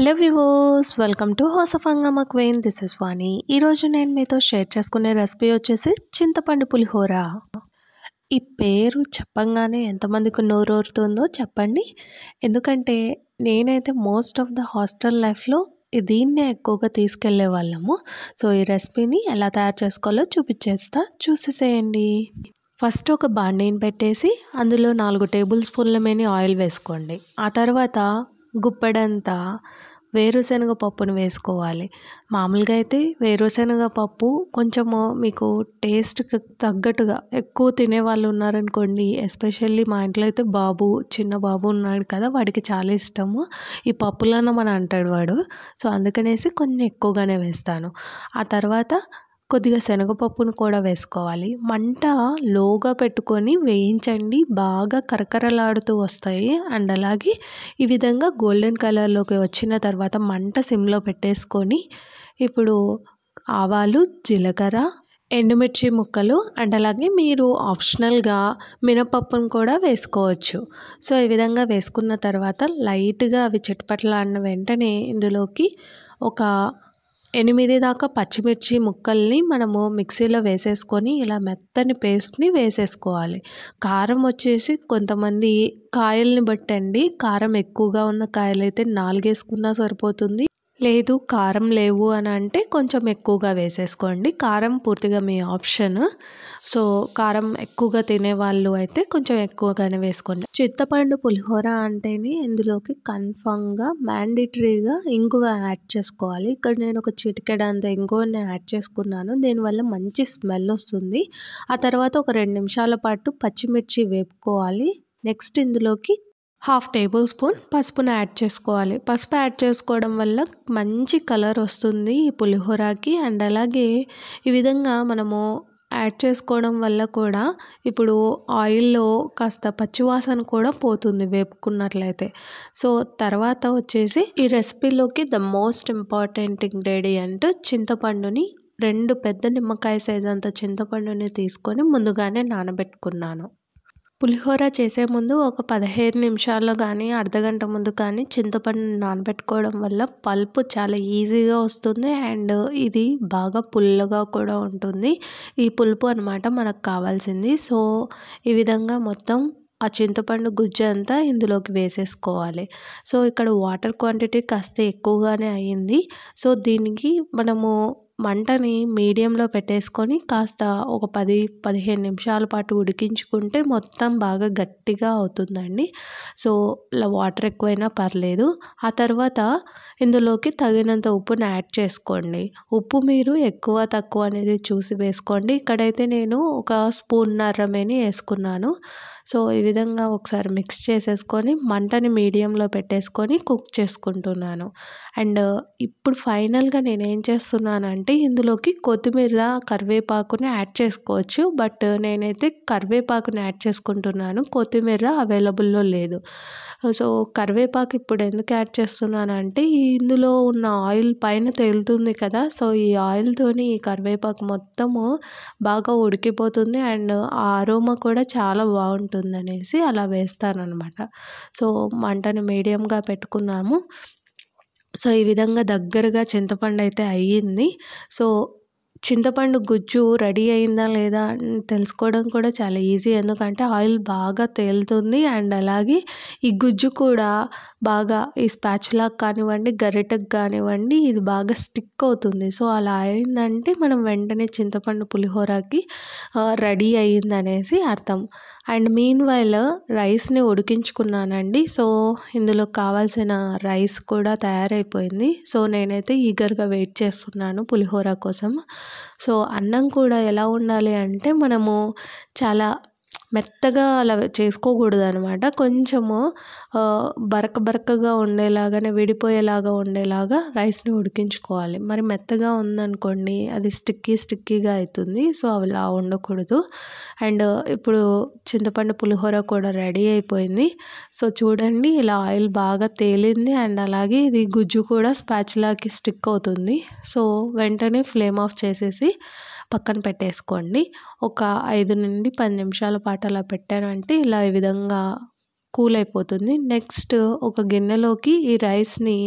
hello viewers welcome to house of Hungama queen this is Vani ఈరోజు నేను మీతో షేర్ చేసుకునే రెసిపీ వచ్చేసి చింతపండు పులిహోర ఈ పేరు చెప్పంగానే ఎంతమందికి నోరూరుతుందో చెప్పండి ఎందుకంటే నేనైతే మోస్ట్ ఆఫ్ ద హాస్టల్ లైఫ్లో దీన్నే ఎక్కువగా తీసుకెళ్లే వాళ్ళము సో ఈ రెసిపీని ఎలా తయారు చేసుకోవాలో చూపించేస్తా చూసేసేయండి ఫస్ట్ ఒక బాండీని పెట్టేసి అందులో నాలుగు టేబుల్ స్పూన్ల మేని ఆయిల్ వేసుకోండి ఆ తర్వాత గుప్పెడంతా వేరుశనగ పప్పును వేసుకోవాలి మామూలుగా అయితే వేరుశనగ పప్పు కొంచెము మీకు టేస్ట్కి తగ్గట్టుగా ఎక్కువ తినే వాళ్ళు ఉన్నారనుకోండి ఎస్పెషల్లీ మా ఇంట్లో అయితే బాబు చిన్న బాబు ఉన్నాడు కదా వాడికి చాలా ఇష్టము ఈ పప్పులన్న అని అంటాడు వాడు సో అందుకనేసి కొన్ని ఎక్కువగానే వేస్తాను ఆ తర్వాత కొద్దిగా శనగపప్పును కూడా వేసుకోవాలి మంట లోగా పెట్టుకొని వేయించండి బాగా కరకరలాడుతూ వస్తాయి అండ్ అలాగే ఈ విధంగా గోల్డెన్ కలర్లోకి వచ్చిన తర్వాత మంట సిమ్లో పెట్టేసుకొని ఇప్పుడు ఆవాలు జీలకర్ర ఎండుమిర్చి ముక్కలు అండ్ అలాగే మీరు ఆప్షనల్గా మినపప్పును కూడా వేసుకోవచ్చు సో ఈ విధంగా వేసుకున్న తర్వాత లైట్గా అవి చిట్పట్లాడిన వెంటనే ఇందులోకి ఒక ఎనిమిది దాకా పచ్చిమిర్చి ముక్కల్ని మనము మిక్సీలో వేసేసుకొని ఇలా మెత్తని పేస్ట్ని వేసేసుకోవాలి కారం వచ్చేసి కొంతమంది కాయల్ని బట్టండి కారం ఎక్కువగా ఉన్న కాయలైతే నాలుగేసుకున్నా సరిపోతుంది లేదు కారం లేవు అని అంటే కొంచెం ఎక్కువగా వేసేసుకోండి కారం పూర్తిగా మీ ఆప్షన్ సో కారం ఎక్కువగా తినేవాళ్ళు అయితే కొంచెం ఎక్కువగానే వేసుకోండి చిత్తపండు పులిహోర అంటేనే ఇందులోకి కన్ఫామ్గా మ్యాండేటరీగా ఇంగువ యాడ్ చేసుకోవాలి ఇక్కడ నేను ఒక చిటికెడంత ఇంగువని యాడ్ చేసుకున్నాను దీనివల్ల మంచి స్మెల్ వస్తుంది ఆ తర్వాత ఒక రెండు నిమిషాల పాటు పచ్చిమిర్చి వేపుకోవాలి నెక్స్ట్ ఇందులోకి హాఫ్ టేబుల్ స్పూన్ పసుపును యాడ్ చేసుకోవాలి పసుపు యాడ్ చేసుకోవడం వల్ల మంచి కలర్ వస్తుంది ఈ పులిహోరకి అండ్ అలాగే ఈ విధంగా మనము యాడ్ చేసుకోవడం వల్ల కూడా ఇప్పుడు ఆయిల్లో కాస్త పచ్చివాసన కూడా పోతుంది వేపుకున్నట్లయితే సో తర్వాత వచ్చేసి ఈ రెసిపీలోకి ద మోస్ట్ ఇంపార్టెంట్ ఇంగ్రీడియంట్ చింతపండుని రెండు పెద్ద నిమ్మకాయ సైజ్ అంత చింతపండుని తీసుకొని ముందుగానే నానబెట్టుకున్నాను పులిహోర చేసే ముందు ఒక పదిహేను నిమిషాల్లో కానీ అర్ధగంట ముందు కానీ చింతపండు నానబెట్టుకోవడం వల్ల పల్పు చాలా ఈజీగా వస్తుంది అండ్ ఇది బాగా పుల్లగా కూడా ఉంటుంది ఈ పులుపు అనమాట మనకు కావాల్సింది సో ఈ విధంగా మొత్తం ఆ చింతపండు గుజ్జు అంతా ఇందులోకి వేసేసుకోవాలి సో ఇక్కడ వాటర్ క్వాంటిటీ కాస్త ఎక్కువగానే అయ్యింది సో దీనికి మనము మంటని మీడియంలో పెట్టేసుకొని కాస్త ఒక పది పదిహేను నిమిషాల పాటు ఉడికించుకుంటే మొత్తం బాగా గట్టిగా అవుతుందండి సో ఇలా వాటర్ ఎక్కువైనా పర్లేదు ఆ తర్వాత ఇందులోకి తగినంత ఉప్పుని యాడ్ చేసుకోండి ఉప్పు మీరు ఎక్కువ తక్కువ అనేది చూసి వేసుకోండి ఇక్కడైతే నేను ఒక స్పూన్ నర్రమేని వేసుకున్నాను సో ఈ విధంగా ఒకసారి మిక్స్ చేసేసుకొని మంటని మీడియంలో పెట్టేసుకొని కుక్ చేసుకుంటున్నాను అండ్ ఇప్పుడు ఫైనల్గా నేనేం చేస్తున్నానంటే అంటే ఇందులోకి కొత్తిమీర కరివేపాకుని యాడ్ చేసుకోవచ్చు బట్ నేనైతే కరివేపాకుని యాడ్ చేసుకుంటున్నాను కొత్తిమీర అవైలబుల్లో లేదు సో కరివేపాకు ఇప్పుడు ఎందుకు యాడ్ చేస్తున్నాను అంటే ఇందులో ఉన్న ఆయిల్ పైన తేలుతుంది కదా సో ఈ ఆయిల్తోని ఈ కరివేపాకు మొత్తము బాగా ఉడికిపోతుంది అండ్ ఆ రోమ కూడా చాలా బాగుంటుంది అనేసి అలా వేస్తాను అనమాట సో మంటను మీడియంగా పెట్టుకున్నాము సో ఈ విధంగా దగ్గరగా చింతపండు అయితే అయ్యింది సో చింతపండు గుజ్జు రెడీ అయిందా లేదా అని తెలుసుకోవడం కూడా చాలా ఈజీ ఎందుకంటే ఆయిల్ బాగా తేలుతుంది అండ్ అలాగే ఈ గుజ్జు కూడా బాగా ఈ స్పాచ్లాక్ కానివ్వండి గరిటకు కానివ్వండి ఇది బాగా స్టిక్ అవుతుంది సో అలా అయిందంటే మనం వెంటనే చింతపండు పులిహోరకి రెడీ అయిందనేసి అర్థం అండ్ మీన్ వైల్ రైస్ని ఉడికించుకున్నానండి సో ఇందులో కావాల్సిన రైస్ కూడా తయారైపోయింది సో నేనైతే ఈగర్గా వెయిట్ చేస్తున్నాను పులిహోర కోసం సో అన్నం కూడా ఎలా ఉండాలి అంటే మనము చాలా మెత్తగా అలా చేసుకోకూడదు అనమాట కొంచెము బరక బరకగా ఉండేలాగానే విడిపోయేలాగా ఉండేలాగా రైస్ని ఉడికించుకోవాలి మరి మెత్తగా ఉందనుకోండి అది స్టిక్కీ స్టిక్కీగా అవుతుంది సో అలా ఉండకూడదు అండ్ ఇప్పుడు చింతపండు పులిహోర కూడా రెడీ అయిపోయింది సో చూడండి ఇలా ఆయిల్ బాగా తేలింది అండ్ అలాగే ఇది గుజ్జు కూడా స్పాచులాకి స్టిక్ అవుతుంది సో వెంటనే ఫ్లేమ్ ఆఫ్ చేసేసి పక్కన పెట్టేసుకోండి ఒక ఐదు నుండి పది నిమిషాల పాటు అలా పెట్టారంటే ఇలా ఈ విధంగా కూల్ అయిపోతుంది నెక్స్ట్ ఒక గిన్నెలోకి ఈ రైస్ని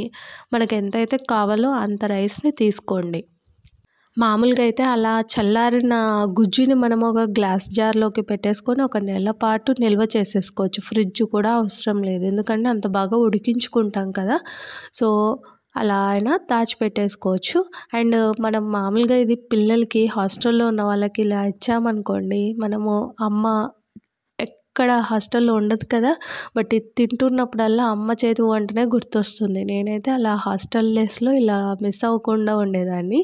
మనకు ఎంతైతే కావాలో అంత రైస్ని తీసుకోండి మామూలుగా అయితే అలా చల్లారిన గుజ్జుని మనం ఒక గ్లాస్ జార్లోకి పెట్టేసుకొని ఒక నెల పాటు నిల్వ చేసేసుకోవచ్చు ఫ్రిడ్జ్ కూడా అవసరం లేదు ఎందుకంటే అంత బాగా ఉడికించుకుంటాం కదా సో అలా అయినా దాచిపెట్టేసుకోవచ్చు అండ్ మనం మామూలుగా ఇది పిల్లలకి హాస్టల్లో ఉన్న వాళ్ళకి ఇలా ఇచ్చామనుకోండి మనము అమ్మ ఎక్కడ హాస్టల్లో ఉండదు కదా బట్ ఇది తింటున్నప్పుడల్లా అమ్మ చేతి వంటనే గుర్తొస్తుంది నేనైతే అలా హాస్టల్ డేస్లో ఇలా మిస్ అవ్వకుండా ఉండేదాన్ని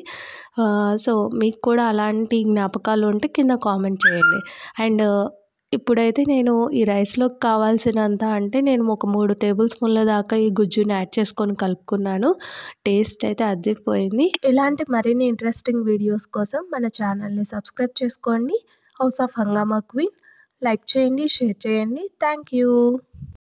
సో మీకు కూడా అలాంటి జ్ఞాపకాలు ఉంటే కింద కామెంట్ చేయండి అండ్ ఇప్పుడైతే నేను ఈ రైస్లోకి కావాల్సినంత అంటే నేను ఒక మూడు టేబుల్ స్పూన్ల దాకా ఈ గుజ్జుని యాడ్ చేసుకొని కలుపుకున్నాను టేస్ట్ అయితే అదిరిపోయింది ఇలాంటి మరిన్ని ఇంట్రెస్టింగ్ వీడియోస్ కోసం మన ఛానల్ని సబ్స్క్రైబ్ చేసుకోండి house of Hungama queen like చేయండి షేర్ చేయండి థ్యాంక్